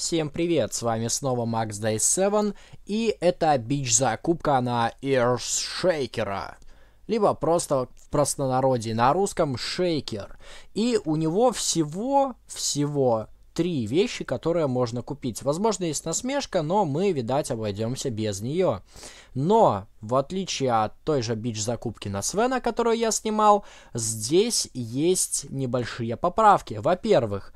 Всем привет, с вами снова Max Day 7, и это бич закупка на Earthshaker, либо просто в простонародье на русском шейкер. И у него всего-всего три вещи, которые можно купить. Возможно, есть насмешка, но мы, видать, обойдемся без нее. Но, в отличие от той же бич-закупки на Свена, которую я снимал, здесь есть небольшие поправки. Во-первых,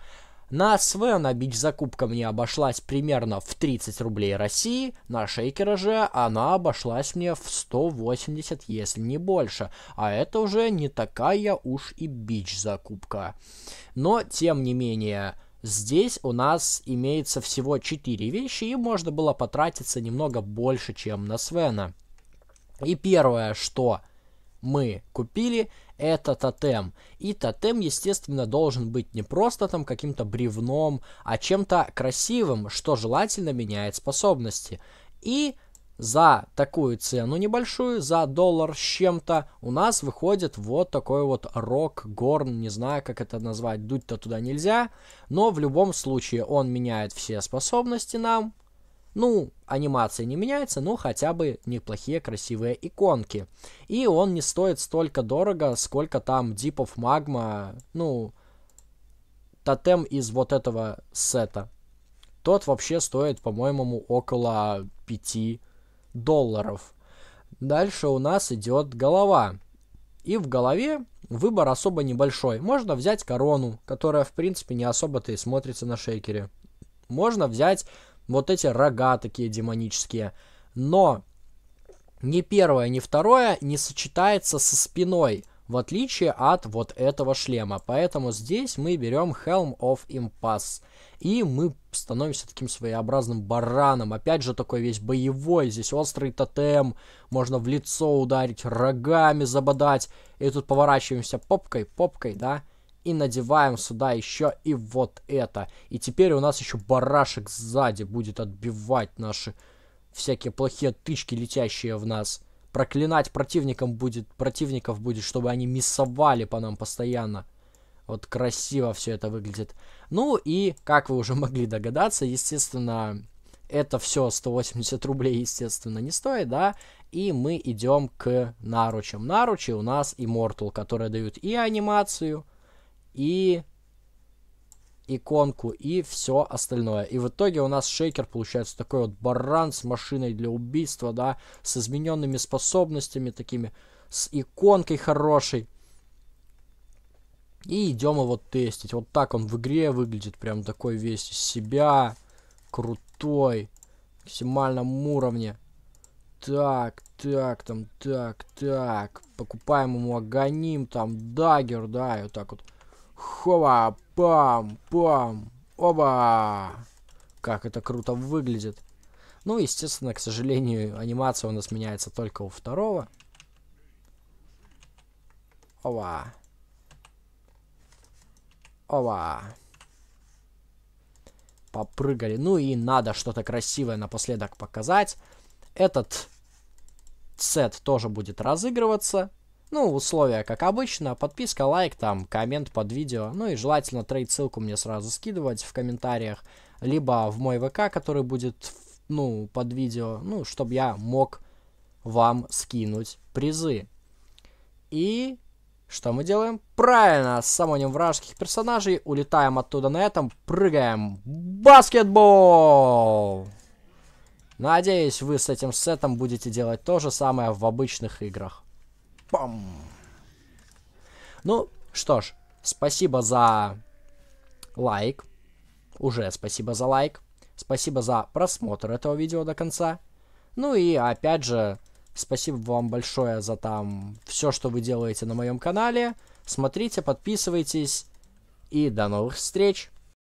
на Свена она бич-закупка мне обошлась примерно в 30 рублей России, на шейкера же она обошлась мне в 180, если не больше. А это уже не такая уж и бич-закупка. Но, тем не менее, Здесь у нас имеется всего 4 вещи, и можно было потратиться немного больше, чем на Свена. И первое, что мы купили, это тотем. И тотем, естественно, должен быть не просто там каким-то бревном, а чем-то красивым, что желательно меняет способности. И за такую цену небольшую, за доллар с чем-то, у нас выходит вот такой вот рок, горн, не знаю, как это назвать, дуть-то туда нельзя, но в любом случае он меняет все способности нам, ну, анимация не меняется, но хотя бы неплохие красивые иконки. И он не стоит столько дорого, сколько там дипов магма, ну, тотем из вот этого сета. Тот вообще стоит, по-моему, около 5 долларов. Дальше у нас идет голова. И в голове выбор особо небольшой. Можно взять корону, которая, в принципе, не особо-то и смотрится на шейкере. Можно взять вот эти рога такие демонические. Но ни первое, ни второе не сочетается со спиной, в отличие от вот этого шлема. Поэтому здесь мы берем Helm of Impasse. И мы становимся таким своеобразным бараном. Опять же, такой весь боевой. Здесь острый тотем. Можно в лицо ударить, рогами забодать. И тут поворачиваемся попкой, попкой, да и надеваем сюда еще и вот это. И теперь у нас еще барашек сзади будет отбивать наши всякие плохие тычки, летящие в нас. Проклинать противникам будет, противников будет, чтобы они миссовали по нам постоянно. Вот красиво все это выглядит. Ну и, как вы уже могли догадаться, естественно, это все 180 рублей, естественно, не стоит, да. И мы идем к наручам. Наручи у нас Immortal, которые дают и анимацию, и иконку и все остальное. И в итоге у нас шейкер получается такой вот баран с машиной для убийства, да, с измененными способностями такими, с иконкой хорошей. И идем его тестить. Вот так он в игре выглядит, прям такой весь из себя, крутой, в максимальном уровне. Так, так, там, так, так. Покупаем ему агоним, там, дагер, да, и вот так вот Хова, пам, пам, оба! Как это круто выглядит. Ну, естественно, к сожалению, анимация у нас меняется только у второго. Ова. Ова. Попрыгали. Ну и надо что-то красивое напоследок показать. Этот сет тоже будет разыгрываться. Ну, условия, как обычно, подписка, лайк, там, коммент под видео, ну и желательно трейд-ссылку мне сразу скидывать в комментариях, либо в мой ВК, который будет, ну, под видео, ну, чтобы я мог вам скинуть призы. И что мы делаем? Правильно, с самоним вражеских персонажей, улетаем оттуда на этом, прыгаем. Баскетбол! Надеюсь, вы с этим сетом будете делать то же самое в обычных играх. Пам! Ну, что ж, спасибо за лайк. Уже спасибо за лайк. Спасибо за просмотр этого видео до конца. Ну и опять же, спасибо вам большое за там все, что вы делаете на моем канале. Смотрите, подписывайтесь и до новых встреч!